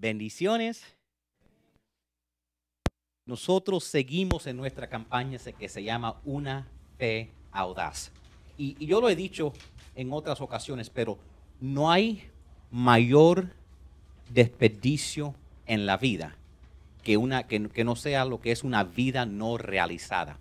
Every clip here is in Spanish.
bendiciones. Nosotros seguimos en nuestra campaña que se llama Una Fe Audaz. Y, yo lo he dicho en otras ocasiones, pero no hay mayor desperdicio en la vida que, una, que, no sea lo que es una vida no realizada.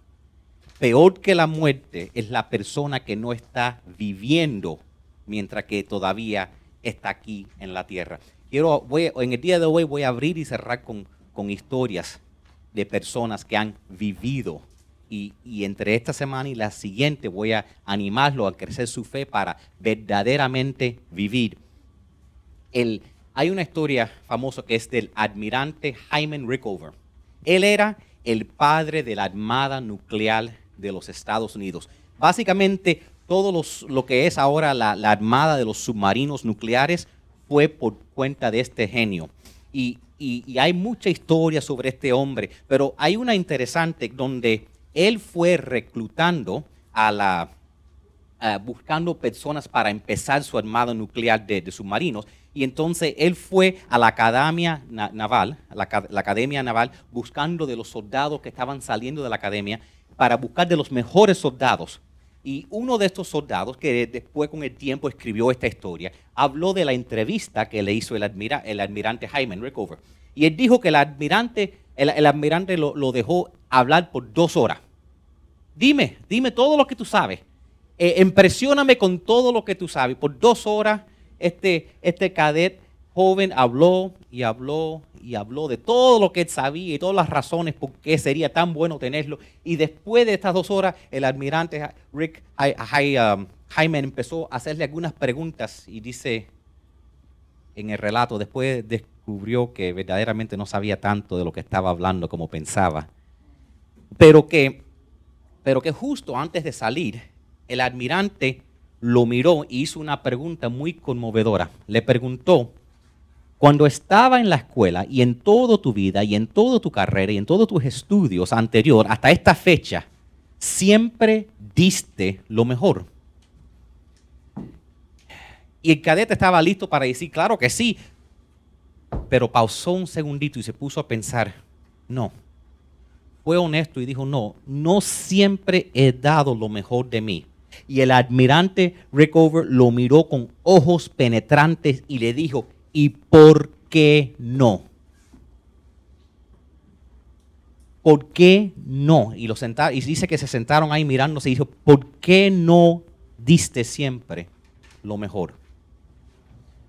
Peor que la muerte es la persona que no está viviendo mientras que todavía está aquí en la tierra en el día de hoy voy a abrir y cerrar con, historias de personas que han vivido. Y, entre esta semana y la siguiente voy a animarlo a crecer su fe para verdaderamente vivir. El, hay una historia famosa que es del admirante Hyman Rickover. Él era el padre de la Armada Nuclear de los Estados Unidos. Básicamente, todo lo que es ahora la, la Armada de los Submarinos Nucleares fue por cuenta de este genio. Y, hay mucha historia sobre este hombre, pero hay una interesante donde él fue reclutando a la, buscando personas para empezar su armada nuclear de, submarinos. Y entonces él fue a la Academia Naval, la, Academia Naval, buscando de los soldados que estaban saliendo de la Academia, para buscar de los mejores soldados y uno de estos soldados, que después con el tiempo escribió esta historia, habló de la entrevista que le hizo el, admira, el admirante Hyman Rickover. Y él dijo que el almirante lo, dejó hablar por dos horas. Dime, dime todo lo que tú sabes. Eh, impresioname con todo lo que tú sabes. Por dos horas, este, este cadet joven habló y habló y habló de todo lo que él sabía y todas las razones por qué sería tan bueno tenerlo. Y después de estas dos horas, el almirante Rick Jaime um, empezó a hacerle algunas preguntas y dice en el relato, después descubrió que verdaderamente no sabía tanto de lo que estaba hablando como pensaba, pero que, pero que justo antes de salir, el almirante lo miró y hizo una pregunta muy conmovedora. Le preguntó, cuando estaba en la escuela y en toda tu vida y en toda tu carrera y en todos tus estudios anterior hasta esta fecha, siempre diste lo mejor. Y el cadete estaba listo para decir, claro que sí, pero pausó un segundito y se puso a pensar, no, fue honesto y dijo, no, no siempre he dado lo mejor de mí. Y el admirante Rickover lo miró con ojos penetrantes y le dijo, y por qué no. ¿Por qué no? Y, lo senta y dice que se sentaron ahí mirándose y dijo, ¿por qué no diste siempre lo mejor?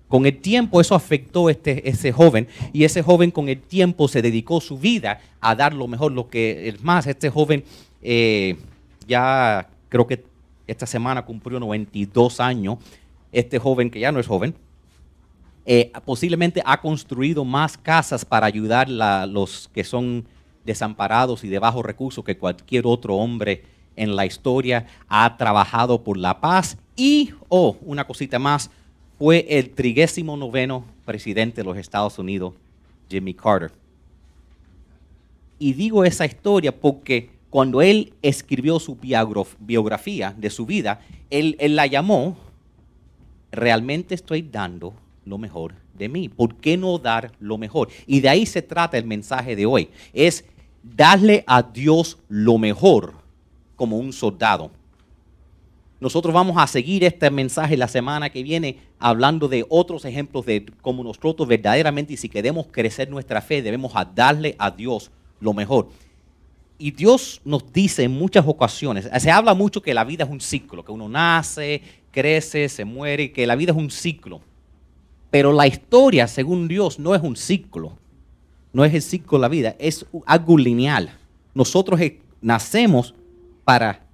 Con el tiempo eso afectó a este, ese joven y ese joven con el tiempo se dedicó su vida a dar lo mejor, lo que es más, este joven eh, ya creo que esta semana cumplió 92 años, este joven que ya no es joven, eh, posiblemente ha construido más casas para ayudar a los que son desamparados y de bajos recursos que cualquier otro hombre en la historia. Ha trabajado por la paz y, oh, una cosita más, fue el trigésimo noveno presidente de los Estados Unidos, Jimmy Carter. Y digo esa historia porque cuando él escribió su biografía de su vida, él la llamó, realmente estoy dando lo mejor de mí. ¿Por qué no dar lo mejor? Y de ahí se trata el mensaje de hoy. Es darle a Dios lo mejor como un soldado. Nosotros vamos a seguir este mensaje la semana que viene hablando de otros ejemplos de cómo nosotros verdaderamente, y si queremos crecer nuestra fe, debemos a darle a Dios lo mejor. Y Dios nos dice en muchas ocasiones, se habla mucho que la vida es un ciclo, que uno nace, crece, se muere, que la vida es un ciclo. Pero la historia, según Dios, no es un ciclo. No es el ciclo de la vida, es algo lineal. Nosotros eh, nacemos para,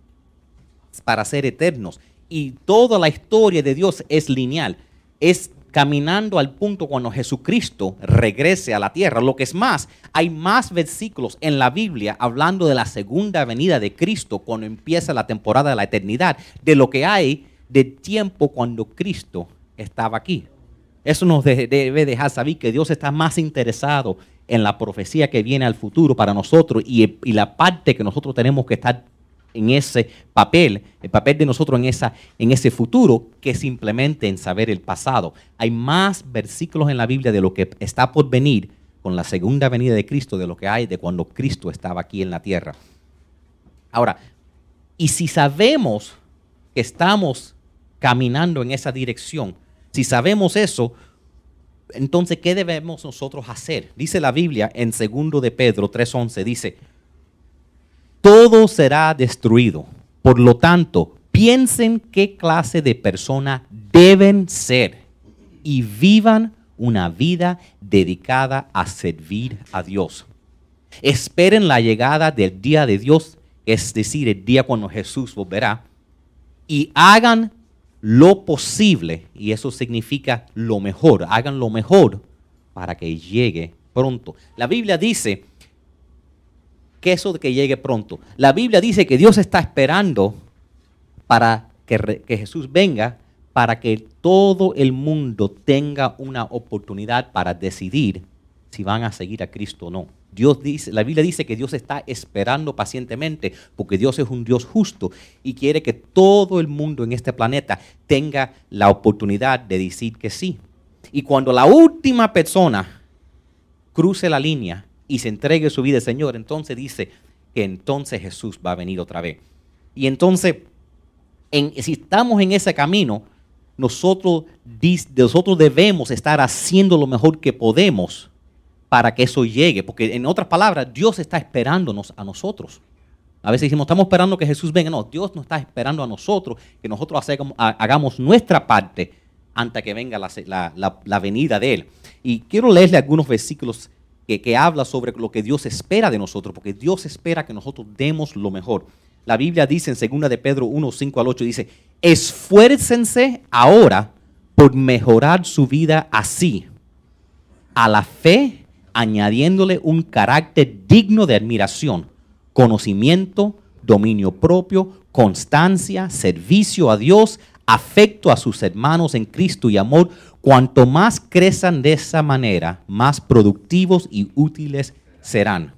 para ser eternos. Y toda la historia de Dios es lineal. Es caminando al punto cuando Jesucristo regrese a la tierra. Lo que es más, hay más versículos en la Biblia hablando de la segunda venida de Cristo cuando empieza la temporada de la eternidad, de lo que hay de tiempo cuando Cristo estaba aquí. Eso nos debe dejar saber que Dios está más interesado en la profecía que viene al futuro para nosotros y, la parte que nosotros tenemos que estar en ese papel, el papel de nosotros en, esa, en ese futuro, que simplemente en saber el pasado. Hay más versículos en la Biblia de lo que está por venir con la segunda venida de Cristo de lo que hay de cuando Cristo estaba aquí en la tierra. Ahora, y si sabemos que estamos caminando en esa dirección, si sabemos eso, entonces, ¿qué debemos nosotros hacer? Dice la Biblia en 2 de Pedro 3.11, dice, todo será destruido. Por lo tanto, piensen qué clase de persona deben ser y vivan una vida dedicada a servir a Dios. Esperen la llegada del día de Dios, es decir, el día cuando Jesús volverá, y hagan lo posible, y eso significa lo mejor, hagan lo mejor para que llegue pronto. La Biblia dice que eso de que llegue pronto, la Biblia dice que Dios está esperando para que, que Jesús venga, para que todo el mundo tenga una oportunidad para decidir si van a seguir a Cristo o no. Dios dice, la Biblia dice que Dios está esperando pacientemente porque Dios es un Dios justo y quiere que todo el mundo en este planeta tenga la oportunidad de decir que sí. Y cuando la última persona cruce la línea y se entregue su vida al Señor, entonces dice que entonces Jesús va a venir otra vez. Y entonces, si estamos en ese camino, nosotros, nosotros debemos estar haciendo lo mejor que podemos para que eso llegue. Porque en otras palabras, Dios está esperándonos a nosotros. A veces decimos, estamos esperando que Jesús venga. No, Dios nos está esperando a nosotros, que nosotros hagamos nuestra parte antes que venga la, venida de Él. Y quiero leerle algunos versículos que, habla sobre lo que Dios espera de nosotros, porque Dios espera que nosotros demos lo mejor. La Biblia dice en 2 de Pedro 1, 5 al 8, dice, esfuércense ahora por mejorar su vida así, a la fe añadiéndole un carácter digno de admiración, conocimiento, dominio propio, constancia, servicio a Dios, afecto a sus hermanos en Cristo y amor, cuanto más crezcan de esa manera, más productivos y útiles serán.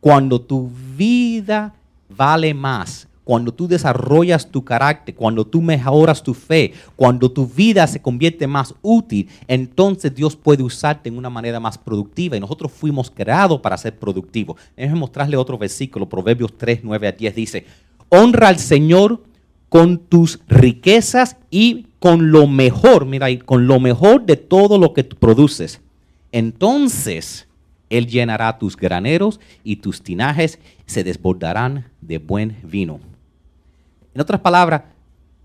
Cuando tu vida vale más cuando tú desarrollas tu carácter, cuando tú mejoras tu fe, cuando tu vida se convierte más útil, entonces Dios puede usarte en una manera más productiva. Y nosotros fuimos creados para ser productivos. Déjenme mostrarle otro versículo, Proverbios 3, 9 a 10 dice, honra al Señor con tus riquezas y con lo mejor, mira, y con lo mejor de todo lo que tú produces. Entonces Él llenará tus graneros y tus tinajes se desbordarán de buen vino. En otras palabras,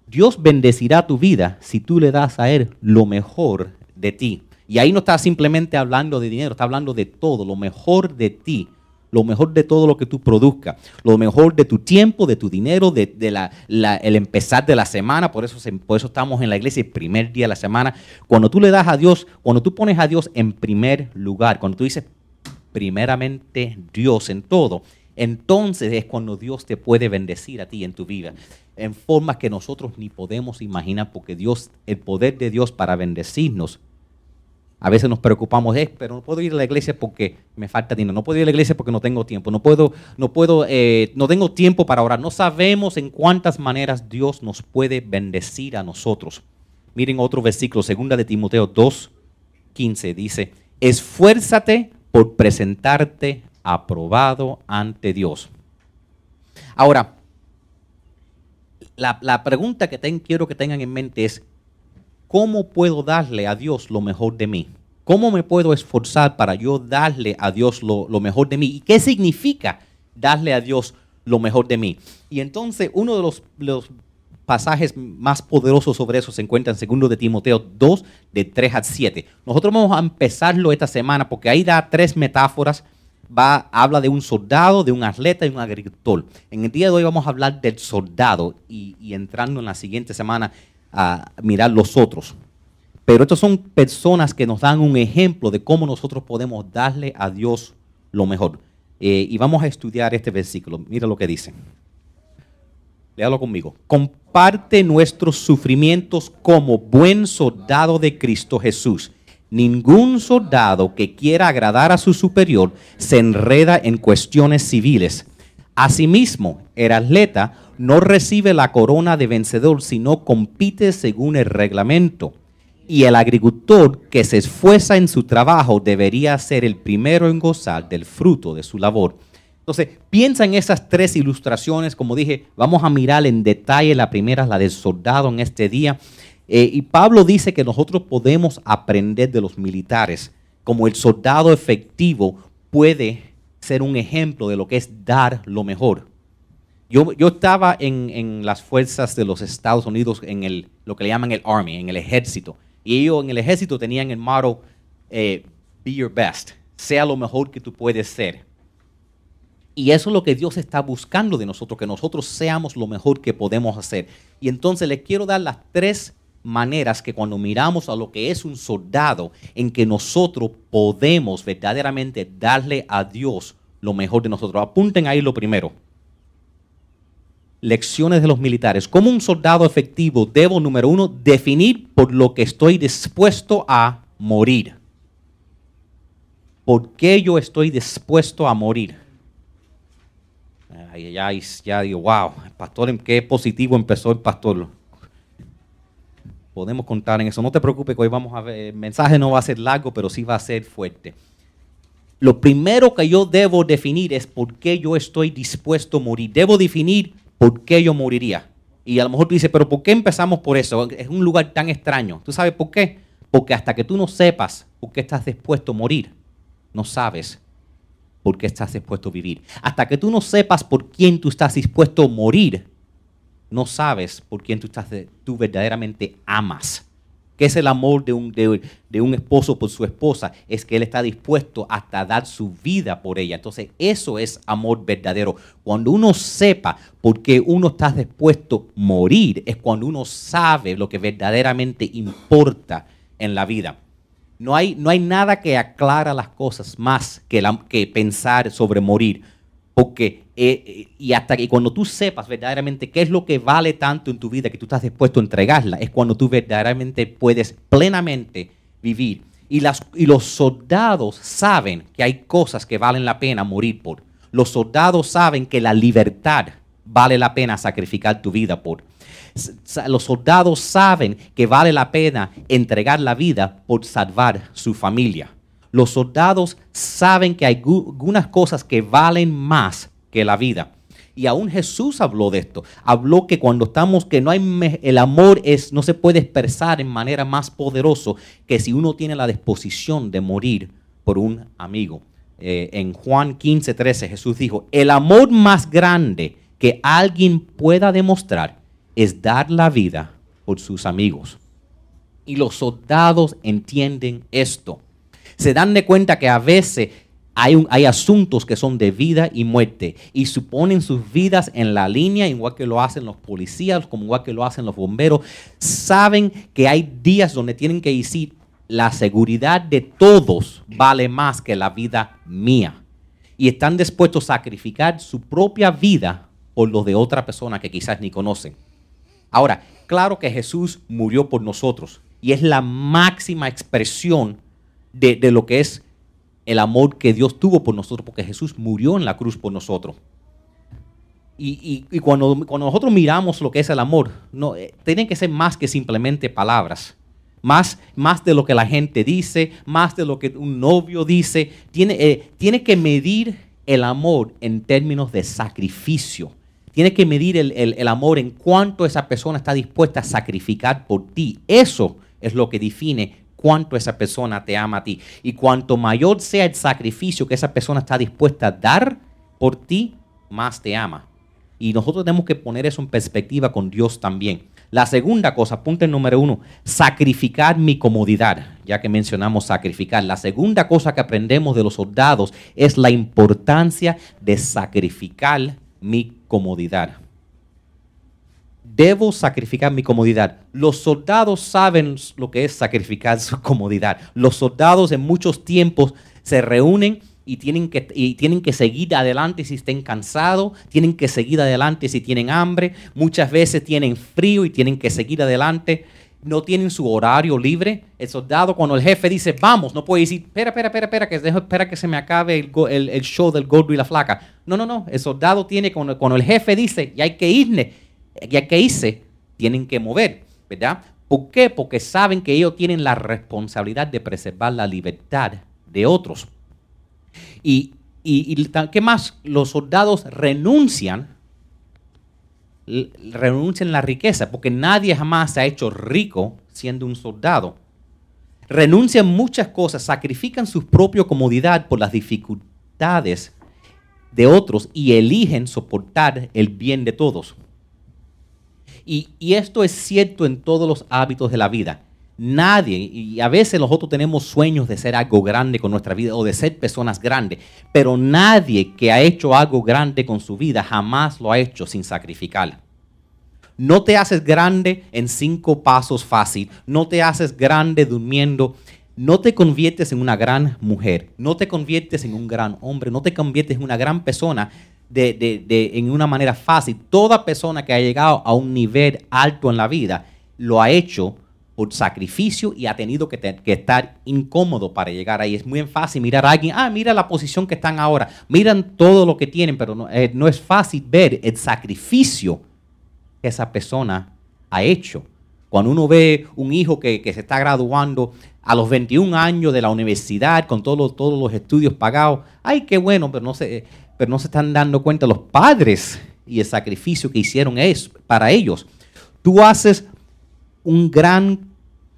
Dios bendecirá tu vida si tú le das a Él lo mejor de ti. Y ahí no está simplemente hablando de dinero, está hablando de todo, lo mejor de ti, lo mejor de todo lo que tú produzcas, lo mejor de tu tiempo, de tu dinero, de, el empezar de la semana. Por eso, por eso estamos en la iglesia el primer día de la semana. Cuando tú le das a Dios, cuando tú pones a Dios en primer lugar, cuando tú dices primeramente Dios en todo, entonces es cuando Dios te puede bendecir a ti en tu vida, en formas que nosotros ni podemos imaginar, porque Dios, el poder de Dios para bendecirnos, a veces nos preocupamos, es eh, pero no puedo ir a la iglesia porque me falta dinero, no puedo ir a la iglesia porque no tengo tiempo, no puedo, no puedo, eh, no tengo tiempo para orar. No sabemos en cuántas maneras Dios nos puede bendecir a nosotros. Miren otro versículo, segunda de Timoteo 2, 15, dice, esfuérzate por presentarte aprobado ante Dios. Ahora, la, pregunta que quiero que tengan en mente es, ¿cómo puedo darle a Dios lo mejor de mí? ¿Cómo me puedo esforzar para yo darle a Dios lo, mejor de mí? ¿Y qué significa darle a Dios lo mejor de mí? Y entonces uno de los, los pasajes más poderosos sobre eso se encuentra en segundo de Timoteo 2, de 3 a 7. Nosotros vamos a empezarlo esta semana porque ahí da tres metáforas habla de un soldado, de un atleta y un agricultor. En el día de hoy vamos a hablar del soldado y, entrando en la siguiente semana a mirar los otros. Pero estos son personas que nos dan un ejemplo de cómo nosotros podemos darle a Dios lo mejor. Eh, y vamos a estudiar este versículo. Mira lo que dice. Léalo conmigo. Comparte nuestros sufrimientos como buen soldado de Cristo Jesús. Ningún soldado que quiera agradar a su superior se enreda en cuestiones civiles. Asimismo, el atleta no recibe la corona de vencedor si no compite según el reglamento. Y el agricultor que se esfuerza en su trabajo debería ser el primero en gozar del fruto de su labor. Entonces, piensa en esas tres ilustraciones. Como dije, vamos a mirar en detalle la primera, la del soldado en este día. Eh, y Pablo dice que nosotros podemos aprender de los militares, como el soldado efectivo puede ser un ejemplo de lo que es dar lo mejor. Yo, estaba en, en, las fuerzas de los Estados Unidos, en el, lo que le llaman el Army, en el ejército. Y ellos en el ejército tenían el motto, eh, be your best, sea lo mejor que tú puedes ser. Y eso es lo que Dios está buscando de nosotros, que nosotros seamos lo mejor que podemos hacer. Y entonces le quiero dar las tres maneras que cuando miramos a lo que es un soldado, en que nosotros podemos verdaderamente darle a Dios lo mejor de nosotros. Apunten ahí lo primero. Lecciones de los militares. Como un soldado efectivo debo, número uno, definir por lo que estoy dispuesto a morir. ¿Por qué yo estoy dispuesto a morir? Ya, ya digo, wow, el pastor, qué positivo empezó el pastor podemos contar en eso. No te preocupes que hoy vamos a ver, el mensaje no va a ser largo, pero sí va a ser fuerte. Lo primero que yo debo definir es por qué yo estoy dispuesto a morir. Debo definir por qué yo moriría. Y a lo mejor tú dices, pero ¿por qué empezamos por eso? Es un lugar tan extraño. ¿Tú sabes por qué? Porque hasta que tú no sepas por qué estás dispuesto a morir, no sabes por qué estás dispuesto a vivir. Hasta que tú no sepas por quién tú estás dispuesto a morir, no sabes por quién tú, estás tú verdaderamente amas. ¿Qué es el amor de un, de, un esposo por su esposa? Es que él está dispuesto hasta dar su vida por ella. Entonces, eso es amor verdadero. Cuando uno sepa por qué uno está dispuesto a morir, es cuando uno sabe lo que verdaderamente importa en la vida. No hay, no hay nada que aclara las cosas más que, que pensar sobre morir porque eh, eh, y hasta que cuando tú sepas verdaderamente qué es lo que vale tanto en tu vida que tú estás dispuesto a entregarla, es cuando tú verdaderamente puedes plenamente vivir. Y, las, y los soldados saben que hay cosas que valen la pena morir por. Los soldados saben que la libertad vale la pena sacrificar tu vida por. Los soldados saben que vale la pena entregar la vida por salvar su familia. Los soldados saben que hay algunas cosas que valen más que la vida. Y aún Jesús habló de esto. Habló que cuando estamos, que no hay, el amor es, no se puede expresar en manera más poderosa que si uno tiene la disposición de morir por un amigo. Eh, en Juan 15, 13 Jesús dijo, el amor más grande que alguien pueda demostrar es dar la vida por sus amigos. Y los soldados entienden esto se dan de cuenta que a veces hay, hay, asuntos que son de vida y muerte y suponen sus vidas en la línea, igual que lo hacen los policías, como igual que lo hacen los bomberos. Saben que hay días donde tienen que decir, la seguridad de todos vale más que la vida mía. Y están dispuestos a sacrificar su propia vida por los de otra persona que quizás ni conocen. Ahora, claro que Jesús murió por nosotros y es la máxima expresión de, lo que es el amor que Dios tuvo por nosotros, porque Jesús murió en la cruz por nosotros. Y, cuando, nosotros miramos lo que es el amor, no, eh, que ser más que simplemente palabras. Más, más de lo que la gente dice, más de lo que un novio dice. Tiene, eh, tiene que medir el amor en términos de sacrificio. Tiene que medir el, el amor en cuánto esa persona está dispuesta a sacrificar por ti. Eso es lo que define cuánto esa persona te ama a ti. Y cuanto mayor sea el sacrificio que esa persona está dispuesta a dar por ti, más te ama. Y nosotros tenemos que poner eso en perspectiva con Dios también. La segunda cosa, punto número uno, sacrificar mi comodidad, ya que mencionamos sacrificar. La segunda cosa que aprendemos de los soldados es la importancia de sacrificar mi comodidad debo sacrificar mi comodidad. Los soldados saben lo que es sacrificar su comodidad. Los soldados en muchos tiempos se reúnen y tienen que, tienen que seguir adelante si estén cansados, tienen que seguir adelante si tienen hambre, muchas veces tienen frío y tienen que seguir adelante. No tienen su horario libre. El soldado, cuando el jefe dice vamos, no puede decir, espera, espera, espera, espera, que dejo, espera que se me acabe el, show del gordo y la flaca. No, no, no. El soldado tiene, cuando, el jefe dice, y hay que irne, ya que hice, tienen que mover, ¿verdad? ¿Por qué? Porque saben que ellos tienen la responsabilidad de preservar la libertad de otros. Y, y, ¿qué más? Los soldados renuncian, renuncian a la riqueza, porque nadie jamás se ha hecho rico siendo un soldado. Renuncian muchas cosas, sacrifican su propia comodidad por las dificultades de otros y eligen soportar el bien de todos. Y, esto es cierto en todos los hábitos de la vida. Nadie, y a veces nosotros tenemos sueños de ser algo grande con nuestra vida o de ser personas grandes, pero nadie que ha hecho algo grande con su vida jamás lo ha hecho sin sacrificarla. No te haces grande en cinco pasos fácil, no te haces grande durmiendo no te conviertes en una gran mujer, no te conviertes en un gran hombre, no te conviertes en una gran persona de, en una manera fácil. Toda persona que ha llegado a un nivel alto en la vida lo ha hecho por sacrificio y ha tenido que, estar incómodo para llegar ahí. Es muy fácil mirar a alguien, ah, mira la posición que están ahora, miran todo lo que tienen, pero no, eh, es fácil ver el sacrificio que esa persona ha hecho. Cuando uno ve un hijo que, se está graduando a los 21 años de la universidad con todos los estudios pagados, ay, qué bueno, pero no sé, eh, pero no se están dando cuenta los padres y el sacrificio que hicieron es para ellos. Tú haces un gran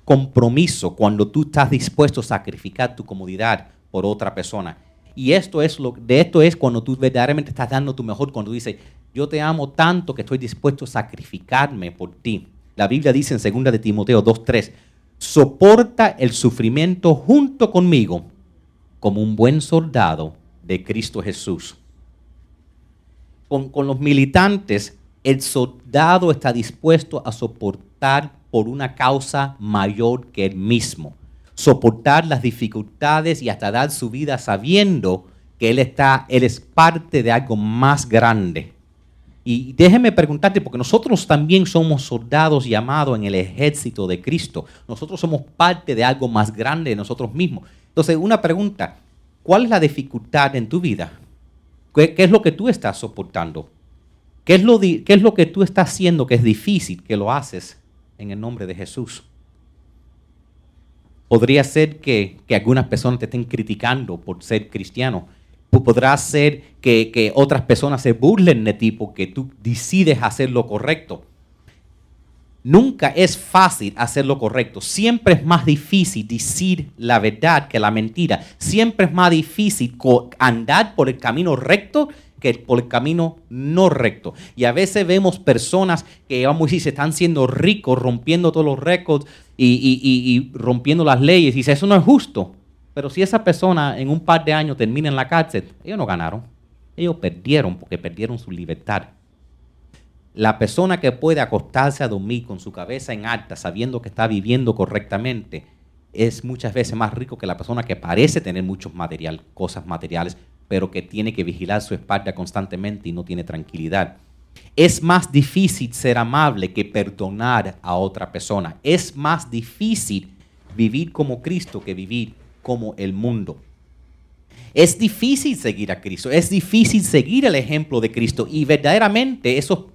compromiso cuando tú estás dispuesto a sacrificar tu comodidad por otra persona. Y esto es lo de esto es cuando tú verdaderamente estás dando tu mejor cuando dices, "Yo te amo tanto que estoy dispuesto a sacrificarme por ti." La Biblia dice en 2 de Timoteo 2:3, "Soporta el sufrimiento junto conmigo como un buen soldado de Cristo Jesús." con, los militantes, el soldado está dispuesto a soportar por una causa mayor que él mismo, soportar las dificultades y hasta dar su vida sabiendo que él está, él es parte de algo más grande. Y déjeme preguntarte, porque nosotros también somos soldados llamados en el ejército de Cristo. Nosotros somos parte de algo más grande de nosotros mismos. Entonces, una pregunta, ¿cuál es la dificultad en tu vida? ¿Qué, es lo que tú estás soportando? ¿Qué es, lo ¿Qué es lo que tú estás haciendo que es difícil que lo haces en el nombre de Jesús? Podría ser que, algunas personas te estén criticando por ser cristiano. Podrá ser que, que otras personas se burlen de ti porque tú decides hacer lo correcto. Nunca es fácil hacer lo correcto. Siempre es más difícil decir la verdad que la mentira. Siempre es más difícil andar por el camino recto que por el camino no recto. Y a veces vemos personas que, vamos a decir, se están siendo ricos, rompiendo todos los récords y, rompiendo las leyes. Y dice, eso no es justo. Pero si esa persona en un par de años termina en la cárcel, ellos no ganaron. Ellos perdieron porque perdieron su libertad. La persona que puede acostarse a dormir con su cabeza en alta, sabiendo que está viviendo correctamente, es muchas veces más rico que la persona que parece tener muchos material, cosas materiales, pero que tiene que vigilar su espalda constantemente y no tiene tranquilidad. Es más difícil ser amable que perdonar a otra persona. Es más difícil vivir como Cristo que vivir como el mundo. Es difícil seguir a Cristo, es difícil seguir el ejemplo de Cristo y verdaderamente esos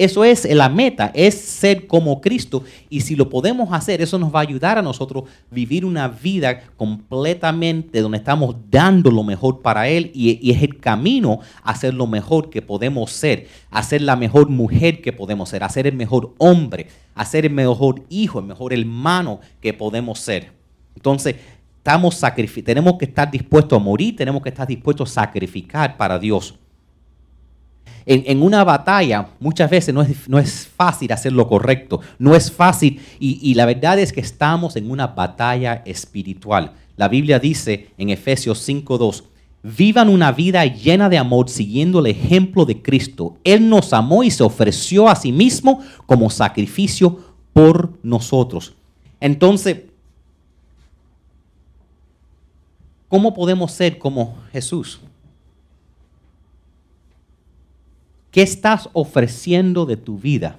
eso es la meta, es ser como Cristo. Y si lo podemos hacer, eso nos va a ayudar a nosotros vivir una vida completamente donde estamos dando lo mejor para Él y, es el camino a ser lo mejor que podemos ser, a ser la mejor mujer que podemos ser, a ser el mejor hombre, a ser el mejor hijo, el mejor hermano que podemos ser. Entonces, estamos tenemos que estar dispuestos a morir, tenemos que estar dispuestos a sacrificar para Dios en, una batalla muchas veces no es, fácil hacer lo correcto, no es fácil y, y la verdad es que estamos en una batalla espiritual. La Biblia dice en Efesios 5.2, vivan una vida llena de amor siguiendo el ejemplo de Cristo. Él nos amó y se ofreció a sí mismo como sacrificio por nosotros. Entonces, ¿cómo podemos ser como Jesús? ¿Qué estás ofreciendo de tu vida?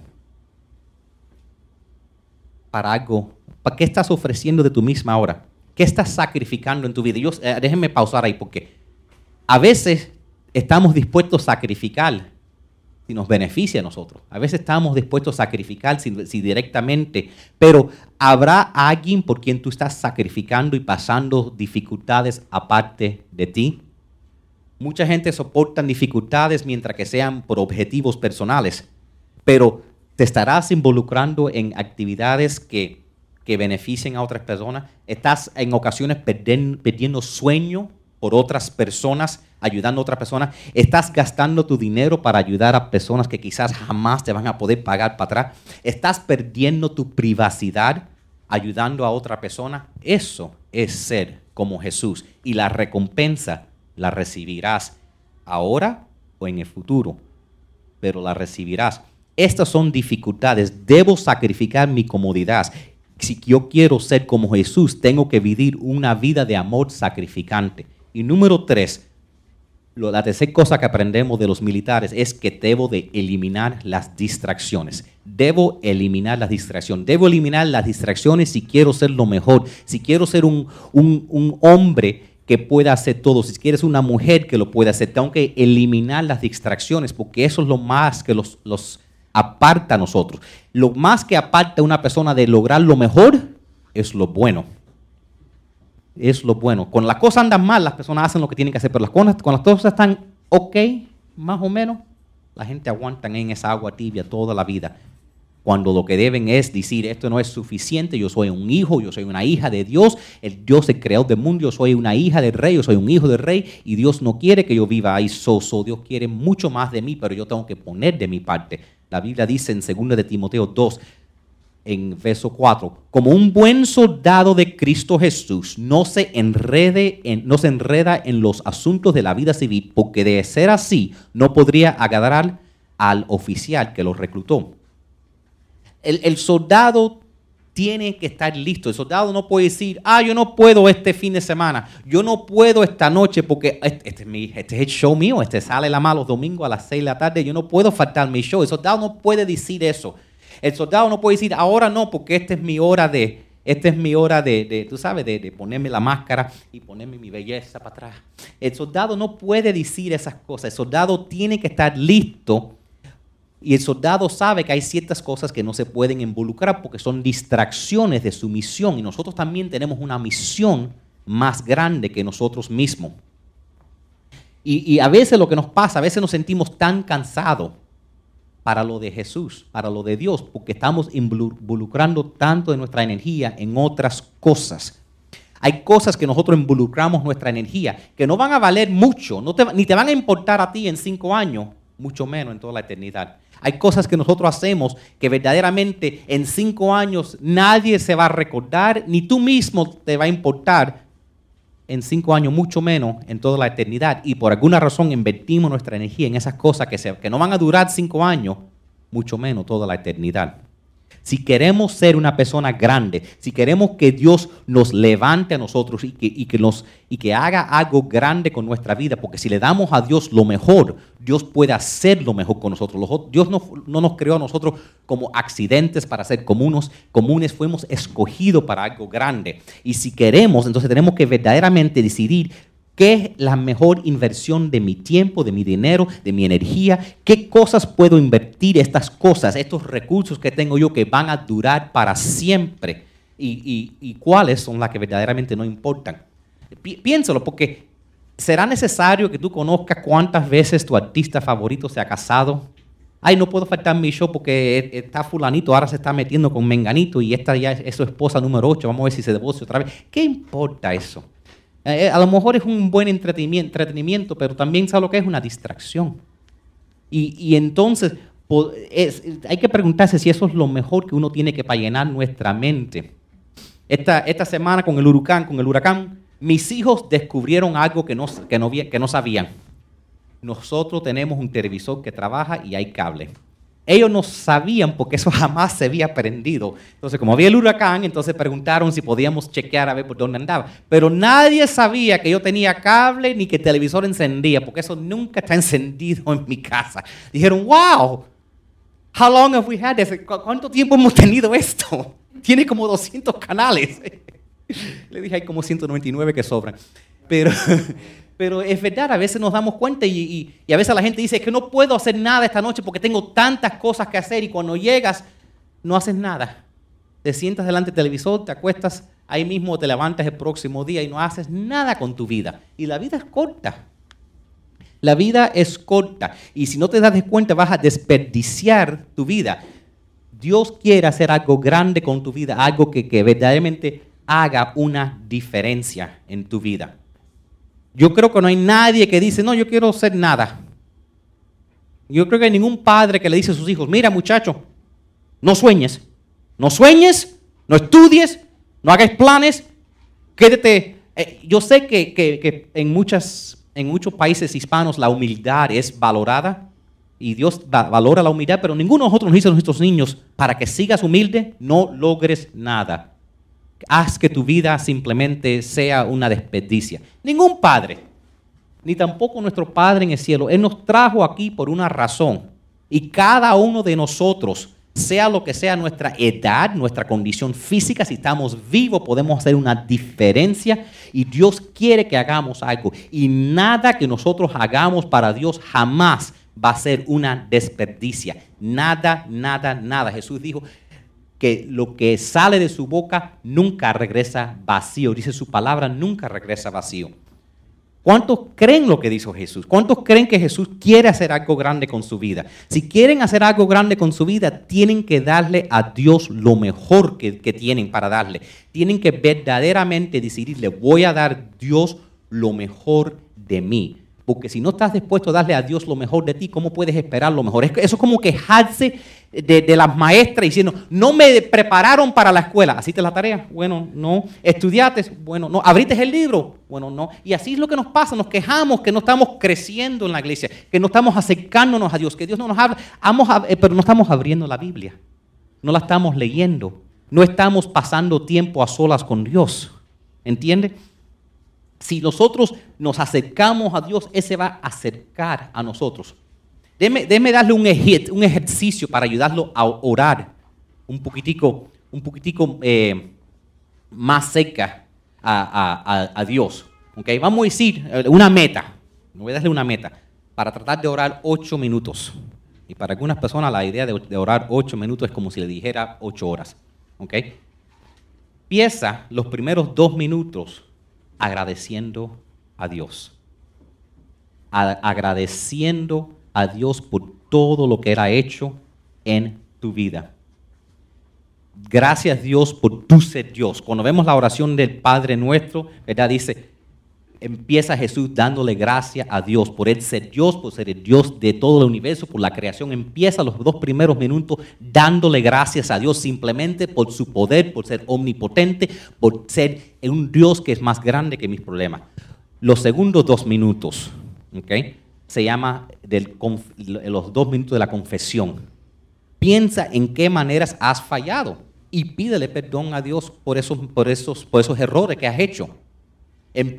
Para algo. ¿Para qué estás ofreciendo de tu misma ahora? ¿Qué estás sacrificando en tu vida? Eh, déjenme pausar ahí porque a veces estamos dispuestos a sacrificar si nos beneficia a nosotros. A veces estamos dispuestos a sacrificar si directamente, pero habrá alguien por quien tú estás sacrificando y pasando dificultades aparte de ti. Mucha gente soporta dificultades mientras que sean por objetivos personales, pero te estarás involucrando en actividades que, que beneficien a otras personas. Estás en ocasiones perdiendo sueño por otras personas, ayudando a otras personas. Estás gastando tu dinero para ayudar a personas que quizás jamás te van a poder pagar para atrás. Estás perdiendo tu privacidad ayudando a otra persona. Eso es ser como Jesús. Y la recompensa la recibirás ahora o en el futuro, pero la recibirás. Estas son dificultades. Debo sacrificar mi comodidad. Si yo quiero ser como Jesús, tengo que vivir una vida de amor sacrificante. Y número tres, la tercera cosa que aprendemos de los militares es que debo de eliminar las distracciones. Debo eliminar las distracciones. Debo eliminar las distracciones si quiero ser lo mejor. Si quiero ser un, un, un hombre que pueda hacer todo. Si quieres una mujer que lo pueda hacer, tengo que eliminar las distracciones, porque eso es lo más que los, los aparta a nosotros. Lo más que aparta a una persona de lograr lo mejor es lo bueno. Es lo bueno. con las cosas andan mal, las personas hacen lo que tienen que hacer, pero las cosas, cuando las cosas están ok, más o menos, la gente aguanta en esa agua tibia toda la vida cuando lo que deben es decir, esto no es suficiente, yo soy un hijo, yo soy una hija de Dios, el Dios se creador del mundo, yo soy una hija del rey, yo soy un hijo del rey, y Dios no quiere que yo viva ahí soso, Dios quiere mucho más de mí, pero yo tengo que poner de mi parte. La Biblia dice en 2 de Timoteo 2, en verso 4, como un buen soldado de Cristo Jesús, no se, enrede no se enreda en los asuntos de la vida civil, porque de ser así no podría agradar al oficial que lo reclutó el, soldado tiene que estar listo. El soldado no puede decir, ah, yo no puedo este fin de semana, yo no puedo esta noche porque este, es, mi, este es, el show mío, este sale la mano los domingos a las 6 de la tarde, yo no puedo faltar mi show. El soldado no puede decir eso. El soldado no puede decir, ahora no, porque esta es mi hora de, esta es mi hora de, tú sabes, de, ponerme la máscara y ponerme mi belleza para atrás. El soldado no puede decir esas cosas. El soldado tiene que estar listo y el soldado sabe que hay ciertas cosas que no se pueden involucrar porque son distracciones de su misión. Y nosotros también tenemos una misión más grande que nosotros mismos. Y, a veces lo que nos pasa, a veces nos sentimos tan cansados para lo de Jesús, para lo de Dios, porque estamos involucrando tanto de nuestra energía en otras cosas. Hay cosas que nosotros involucramos nuestra energía, que no van a valer mucho, ni te van a importar a ti en cinco años, mucho menos en toda la eternidad. Hay cosas que nosotros hacemos que verdaderamente en cinco años nadie se va a recordar, ni tú mismo te va a importar en cinco años, mucho menos en toda la eternidad. Y por alguna razón invertimos nuestra energía en esas cosas que, que no van a durar cinco años, mucho menos toda la eternidad. Si queremos ser una persona grande, si queremos que Dios nos levante a nosotros y que, y que, nos, y que haga algo grande con nuestra vida, porque si le damos a Dios lo mejor, Dios puede hacer lo mejor con nosotros. Dios no, nos creó a nosotros como accidentes para ser comunes, comunes fuimos escogidos para algo grande. Y si queremos, entonces tenemos que verdaderamente decidir ¿Qué es la mejor inversión de mi tiempo, de mi dinero, de mi energía? ¿Qué cosas puedo invertir? Estas cosas, estos recursos que tengo yo que van a durar para siempre. Y, cuáles son las que verdaderamente no importan. piénsalo, porque será necesario que tú conozcas cuántas veces tu artista favorito se ha casado. Ay, no puedo faltar mi show porque e, está fulanito, ahora se está metiendo con menganito y esta ya es, es su esposa número 8, vamos a ver si se divorcia otra vez. ¿Qué importa eso? Eh, eh, a lo mejor es un buen entretenimiento, pero también sabe lo que es una distracción. Y, entonces hay que preguntarse si eso es lo mejor que uno tiene que para llenar nuestra mente. Esta, semana con el huracán, con el huracán, mis hijos descubrieron algo que no, que no, que no sabían. Nosotros tenemos un televisor que trabaja y hay cable. Ellos no sabían porque eso jamás se había aprendido. Entonces, como había el huracán, entonces preguntaron si podíamos chequear a ver por dónde andaba. Pero nadie sabía que yo tenía cable ni que el televisor encendía, porque eso nunca está encendido en mi casa. Dijeron, wow, how long have we had this? ¿Cuánto tiempo hemos tenido esto? Tiene como 200 canales. Le dije, hay como 199 que sobran. Pero, pero es verdad, a veces nos damos cuenta y, a veces la gente dice, que no puedo hacer nada esta noche porque tengo tantas cosas que hacer y cuando llegas no haces nada. Te sientas delante del televisor, te acuestas ahí mismo, te levantas el próximo día y no haces nada con tu vida. Y la vida es corta. La vida es corta. Y si no te das cuenta vas a desperdiciar tu vida. Dios quiere hacer algo grande con tu vida, algo que verdaderamente haga una diferencia en tu vida. Yo creo que no hay nadie que dice, no, yo quiero ser nada. Yo creo que hay ningún padre que le dice a sus hijos, mira muchacho, no sueñes, no sueñes, no estudies, no hagas planes, quédate. Eh, yo sé que, en, muchas, en muchos países hispanos la humildad es valorada y Dios da, valora la humildad, pero ninguno de nosotros nos dice a nuestros niños, para que sigas humilde, no logres nada haz que tu vida simplemente sea una desperdicia. Ningún padre, ni tampoco nuestro Padre en el cielo, Él nos trajo aquí por una razón. Y cada uno de nosotros, sea lo que sea nuestra edad, nuestra condición física, si estamos vivos, podemos hacer una diferencia y Dios quiere que hagamos algo. Y nada que nosotros hagamos para Dios jamás va a ser una desperdicia. Nada, nada, nada. Jesús dijo, que lo que sale de su boca nunca regresa vacío. Dice su palabra, nunca regresa vacío. ¿Cuántos creen lo que dijo Jesús? ¿Cuántos creen que Jesús quiere hacer algo grande con su vida? Si quieren hacer algo grande con su vida, tienen que darle a Dios lo mejor que, que tienen para darle. Tienen que verdaderamente decidirle, voy a dar Dios lo mejor de mí. Porque si no estás dispuesto a darle a Dios lo mejor de ti, ¿cómo puedes esperar lo mejor? Eso es como quejarse de, las maestras diciendo, no me prepararon para la escuela, así te la tarea, bueno, no, estudiaste, bueno, no, abriste el libro, bueno, no. Y así es lo que nos pasa, nos quejamos que no estamos creciendo en la iglesia, que no estamos acercándonos a Dios, que Dios no nos habla, eh, pero no estamos abriendo la Biblia, no la estamos leyendo, no estamos pasando tiempo a solas con Dios, entiende Si nosotros nos acercamos a Dios, Él se va a acercar a nosotros. Deme, darle un, ejercicio para ayudarlo a orar un poquitico, un poquitico eh, más seca a, Dios. ¿okay? Vamos a decir eh, una meta. Voy a darle una meta para tratar de orar ocho minutos. Y para algunas personas la idea de, orar ocho minutos es como si le dijera ocho horas. ¿okay? Empieza los primeros dos minutos agradeciendo a Dios. A, agradeciendo a Dios por todo lo que Él ha hecho en tu vida. Gracias Dios por tu ser Dios. Cuando vemos la oración del Padre nuestro, ¿verdad? Dice, empieza Jesús dándole gracias a Dios por Él ser Dios, por ser el Dios de todo el universo, por la creación. Empieza los dos primeros minutos dándole gracias a Dios simplemente por su poder, por ser omnipotente, por ser un Dios que es más grande que mis problemas. Los segundos dos minutos, ¿ok? se llama los dos minutos de la confesión. Piensa en qué maneras has fallado y pídele perdón a Dios por esos, por esos, por esos errores que has hecho.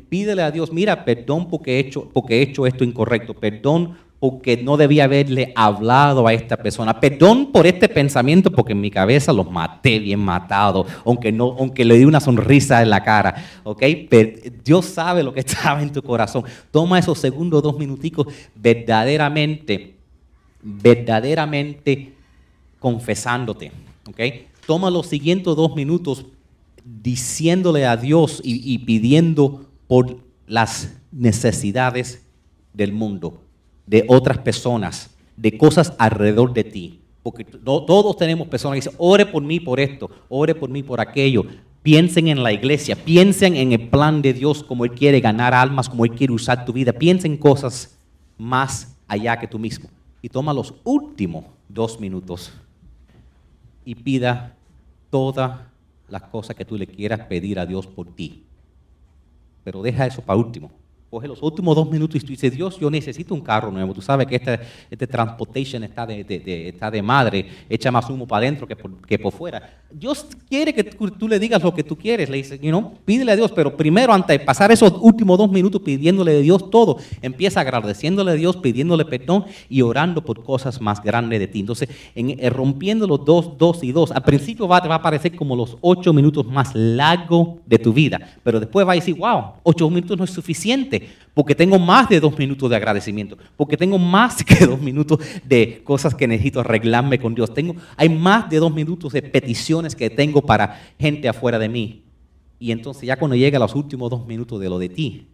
pídele a Dios, mira, perdón porque he hecho, porque he hecho esto incorrecto, perdón porque no debía haberle hablado a esta persona. Perdón por este pensamiento, porque en mi cabeza los maté bien matado, aunque, no, aunque le di una sonrisa en la cara. ¿ok? Pero Dios sabe lo que estaba en tu corazón. Toma esos segundos, dos minuticos, verdaderamente, verdaderamente confesándote. ¿ok? Toma los siguientes dos minutos diciéndole a Dios y, y pidiendo por las necesidades del mundo de otras personas, de cosas alrededor de ti. Porque todos tenemos personas que dicen, ore por mí por esto, ore por mí por aquello. Piensen en la iglesia, piensen en el plan de Dios, como Él quiere ganar almas, como Él quiere usar tu vida. Piensen cosas más allá que tú mismo. Y toma los últimos dos minutos y pida todas las cosas que tú le quieras pedir a Dios por ti. Pero deja eso para último coge los últimos dos minutos y tú dices, Dios, yo necesito un carro nuevo. Tú sabes que este, este transportation está de, madre, echa más humo para adentro que por, que por fuera. Dios quiere que tú, le digas lo que tú quieres. Le dice you know, pídele a Dios, pero primero, antes de pasar esos últimos dos minutos pidiéndole a Dios todo, empieza agradeciéndole a Dios, pidiéndole perdón y orando por cosas más grandes de ti. Entonces, en, eh, rompiendo los dos, dos y dos, al principio va, te va a parecer como los ocho minutos más largos de tu vida, pero después va a decir, wow, ocho minutos no es suficiente porque tengo más de dos minutos de agradecimiento, porque tengo más que dos minutos de cosas que necesito arreglarme con Dios. Tengo, hay más de dos minutos de peticiones que tengo para gente afuera de mí. Y entonces ya cuando llega los últimos dos minutos de lo de ti,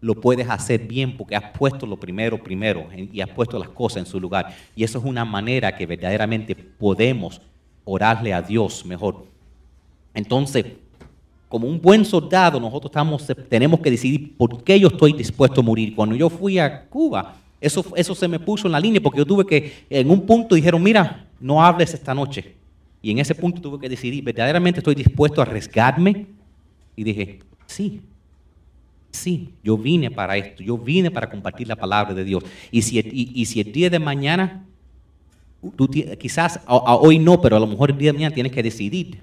lo puedes hacer bien porque has puesto lo primero primero y has puesto las cosas en su lugar. Y eso es una manera que verdaderamente podemos orarle a Dios mejor. Entonces, como un buen soldado, nosotros estamos, tenemos que decidir por qué yo estoy dispuesto a morir. Cuando yo fui a Cuba, eso, eso se me puso en la línea porque yo tuve que, en un punto dijeron, mira, no hables esta noche. Y en ese punto tuve que decidir, verdaderamente estoy dispuesto a arriesgarme. Y dije, sí, sí, yo vine para esto, yo vine para compartir la palabra de Dios. Y si, y, el día de mañana, tú, quizás hoy no, pero a lo mejor el día de mañana tienes que decidir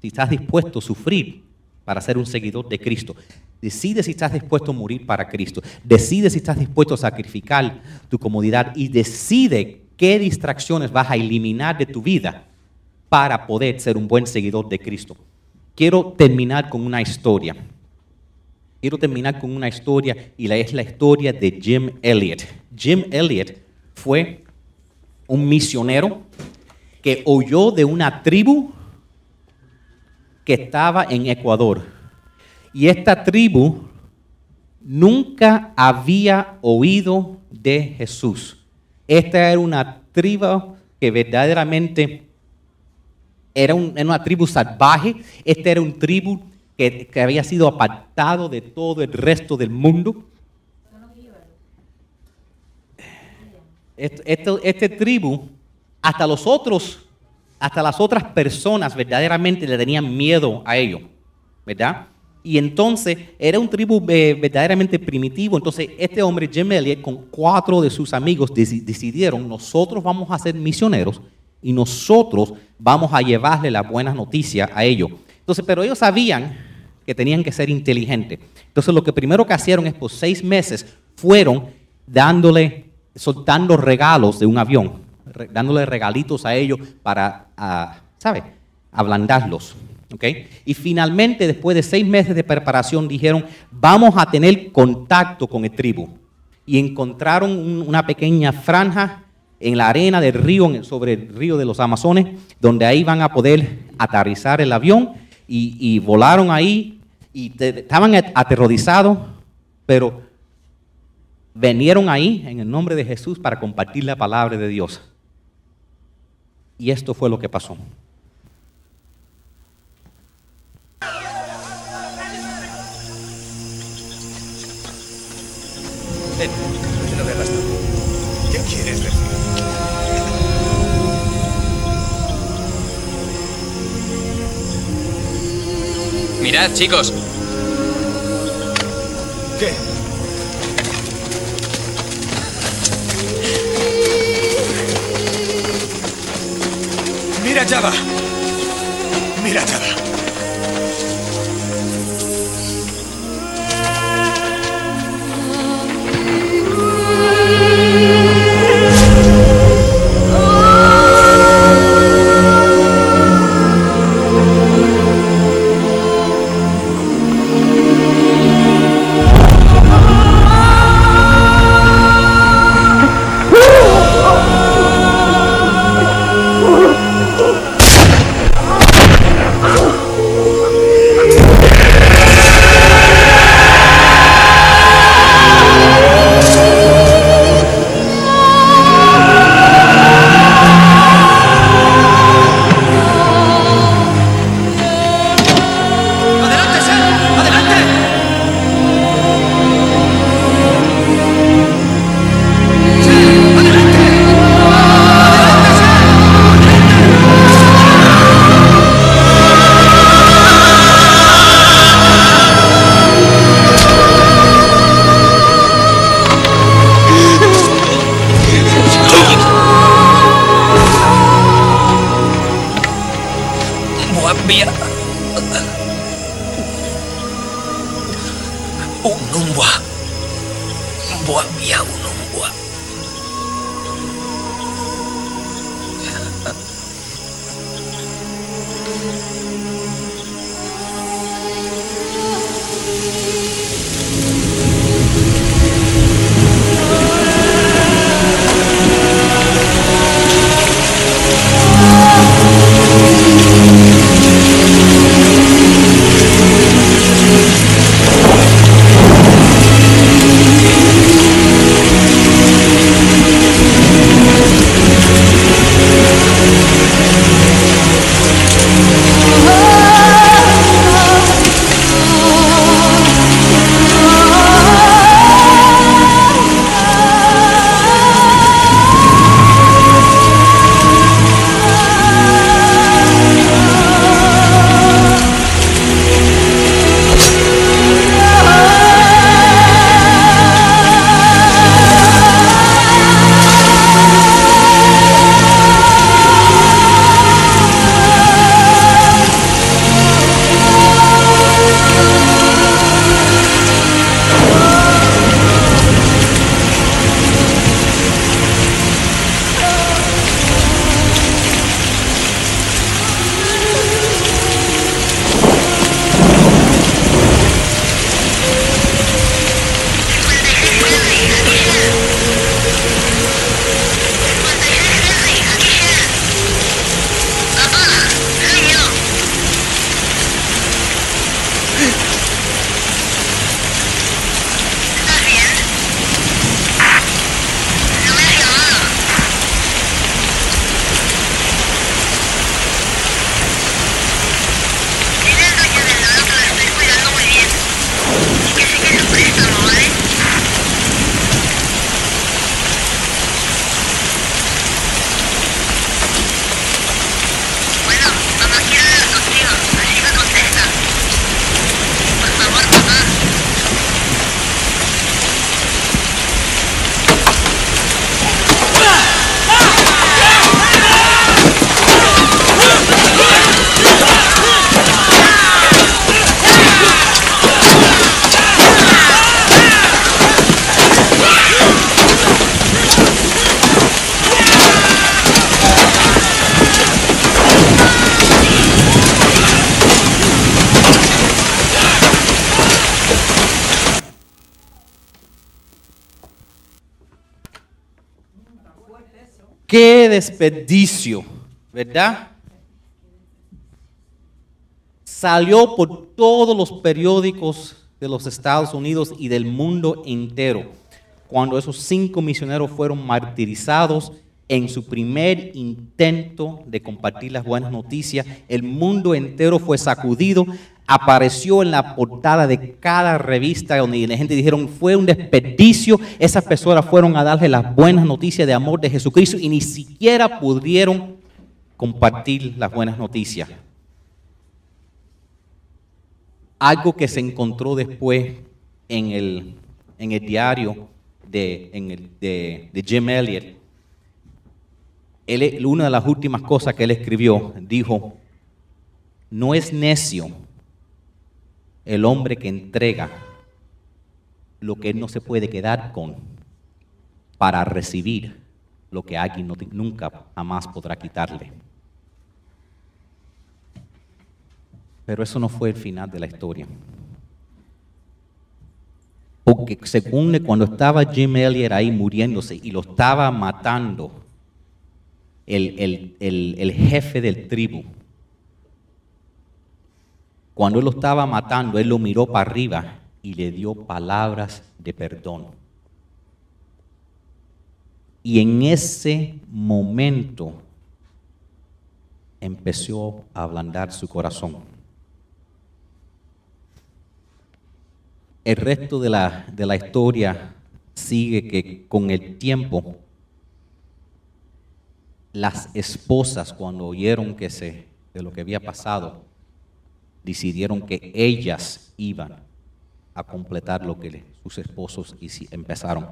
si estás dispuesto a sufrir para ser un seguidor de Cristo. Decide si estás dispuesto a morir para Cristo. Decide si estás dispuesto a sacrificar tu comodidad y decide qué distracciones vas a eliminar de tu vida para poder ser un buen seguidor de Cristo. Quiero terminar con una historia. Quiero terminar con una historia y es la historia de Jim Elliot. Jim Elliot fue un misionero que huyó de una tribu que estaba en Ecuador. Y esta tribu nunca había oído de Jesús. Esta era una tribu que verdaderamente era, una tribu salvaje. Esta era una tribu que, había sido apartado de todo el resto del mundo. Esta este tribu, hasta los otros hasta las otras personas verdaderamente le tenían miedo a ellos, ¿verdad? Y entonces era un tribu eh, verdaderamente primitivo. Entonces este hombre, Jim con cuatro de sus amigos decidieron, nosotros vamos a ser misioneros y nosotros vamos a llevarle las buenas noticia a ellos. Entonces, pero ellos sabían que tenían que ser inteligentes. Entonces lo que primero que hicieron es por seis meses fueron dándole, soltando regalos de un avión dándole regalitos a ellos para, ah, ¿sabe? Ablandarlos. Y finalmente, después de seis meses de preparación, dijeron, vamos a tener contacto con el tribu. Y encontraron una pequeña franja en la arena del río, sobre el río de los Amazones, donde ahí van a poder aterrizar el avión. Y, volaron ahí y estaban aterrorizados, pero vinieron ahí en el nombre de Jesús para compartir la palabra de Dios. Y esto fue lo que pasó. ¿Qué quieres decir? Mirad, chicos. ¿Qué? Mira, Java. Mira, Java. biar Qué desperdicio, ¿verdad? Salió por todos los periódicos de los Estados Unidos y del mundo entero cuando esos cinco misioneros fueron martirizados en su primer intento de compartir las buenas noticias. El mundo entero fue sacudido apareció en la portada de cada revista donde la gente dijeron fue un desperdicio, esas personas fueron a darle las buenas noticias de amor de Jesucristo y ni siquiera pudieron compartir las buenas noticias. Algo que se encontró después en el, diario de, Jim Elliot. una de las últimas cosas que él escribió, dijo, no es necio el hombre que entrega lo que él no se puede quedar con para recibir lo que alguien nunca jamás podrá quitarle. Pero eso no fue el final de la historia. Porque según cuando estaba Jim Elliot ahí muriéndose y lo estaba matando el, el, el, el jefe del tribu, cuando él lo estaba matando, él lo miró para arriba y le dio palabras de perdón. Y en ese momento empezó a ablandar su corazón. El resto de la, de la historia sigue que con el tiempo las esposas cuando oyeron que se, de lo que había pasado decidieron que ellas iban a completar lo que sus esposos empezaron.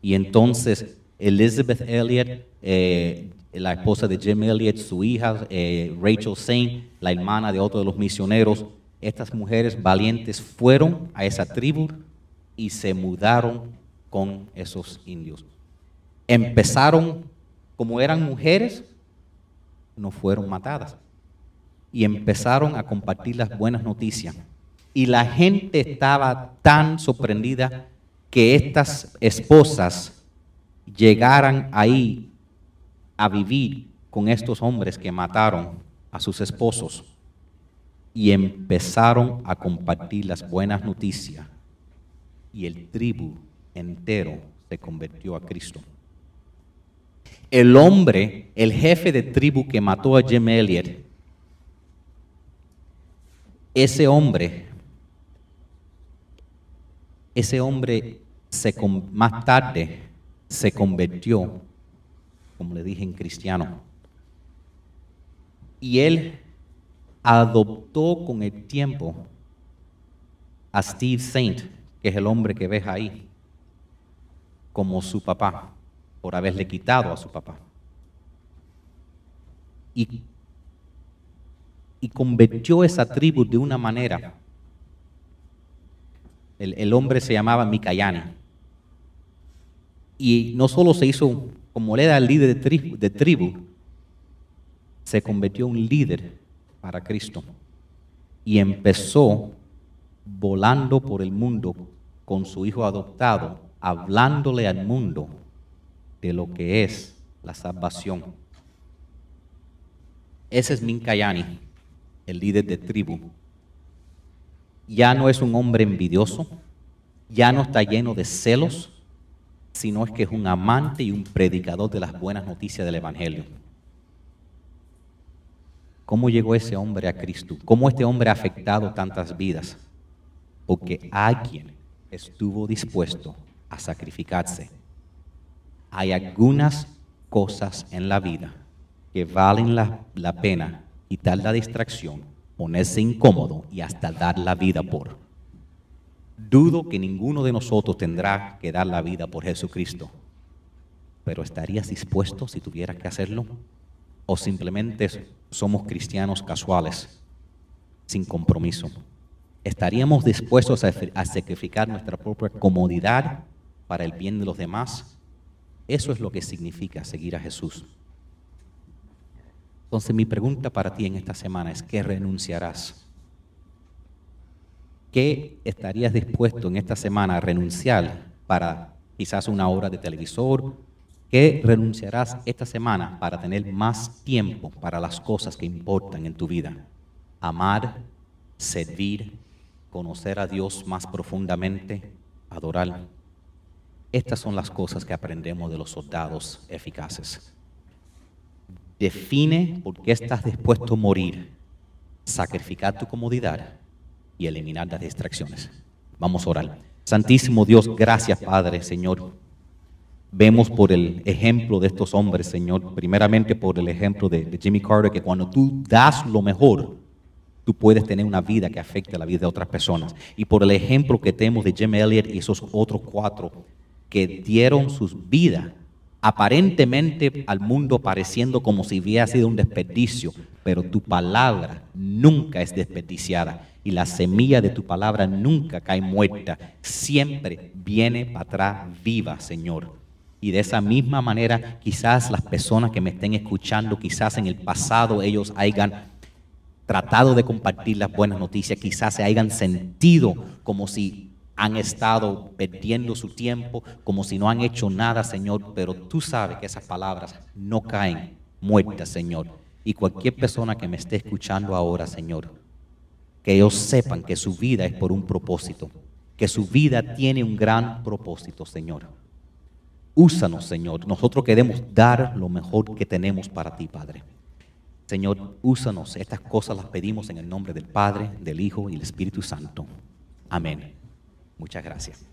Y entonces Elizabeth Elliot, eh, la esposa de Jim Elliot, su hija eh, Rachel Saint, la hermana de otro de los misioneros, estas mujeres valientes fueron a esa tribu y se mudaron con esos indios. Empezaron, como eran mujeres, no fueron matadas y empezaron a compartir las buenas noticias. Y la gente estaba tan sorprendida que estas esposas llegaran ahí a vivir con estos hombres que mataron a sus esposos y empezaron a compartir las buenas noticias y el tribu entero se convirtió a Cristo. El hombre, el jefe de tribu que mató a Jim Elliot, ese hombre, ese hombre se, más tarde se convirtió, como le dije, en cristiano. Y él adoptó con el tiempo a Steve Saint, que es el hombre que ves ahí, como su papá, por haberle quitado a su papá. Y y convirtió esa tribu de una manera. El, el hombre se llamaba Mikayani. Y no solo se hizo, como le era el líder de tribu, de tribu se convirtió en un líder para Cristo. Y empezó volando por el mundo con su hijo adoptado, hablándole al mundo de lo que es la salvación. Ese es Mikayani el líder de tribu, ya no es un hombre envidioso, ya no está lleno de celos, sino es que es un amante y un predicador de las buenas noticias del Evangelio. ¿Cómo llegó ese hombre a Cristo? ¿Cómo este hombre ha afectado tantas vidas? Porque alguien estuvo dispuesto a sacrificarse. Hay algunas cosas en la vida que valen la, la pena y tal la distracción, ponerse incómodo y hasta dar la vida por. Dudo que ninguno de nosotros tendrá que dar la vida por Jesucristo, pero ¿estarías dispuesto si tuvieras que hacerlo? ¿O simplemente somos cristianos casuales, sin compromiso? ¿Estaríamos dispuestos a sacrificar nuestra propia comodidad para el bien de los demás? Eso es lo que significa seguir a Jesús. Entonces mi pregunta para ti en esta semana es, ¿qué renunciarás? ¿Qué estarías dispuesto en esta semana a renunciar para quizás una hora de televisor? ¿Qué renunciarás esta semana para tener más tiempo para las cosas que importan en tu vida? Amar, servir, conocer a Dios más profundamente, adorar. Estas son las cosas que aprendemos de los soldados eficaces. Define por qué estás dispuesto a morir, sacrificar tu comodidad y eliminar las distracciones. Vamos a orar. Santísimo Dios, gracias Padre, Señor. Vemos por el ejemplo de estos hombres, Señor, primeramente por el ejemplo de, Jimmy Carter, que cuando tú das lo mejor, tú puedes tener una vida que afecte la vida de otras personas. Y por el ejemplo que tenemos de Jim Elliot y esos otros cuatro que dieron sus vidas aparentemente al mundo pareciendo como si hubiera sido un desperdicio, pero tu palabra nunca es desperdiciada y la semilla de tu palabra nunca cae muerta, siempre viene para atrás viva, Señor. Y de esa misma manera, quizás las personas que me estén escuchando, quizás en el pasado ellos hayan tratado de compartir las buenas noticias, quizás se hayan sentido como si han estado perdiendo su tiempo como si no han hecho nada, Señor, pero tú sabes que esas palabras no caen muertas, Señor. Y cualquier persona que me esté escuchando ahora, Señor, que ellos sepan que su vida es por un propósito, que su vida tiene un gran propósito, Señor. Úsanos, Señor. Nosotros queremos dar lo mejor que tenemos para ti, Padre. Señor, úsanos. Estas cosas las pedimos en el nombre del Padre, del Hijo y del Espíritu Santo. Amén. Muchas gracias.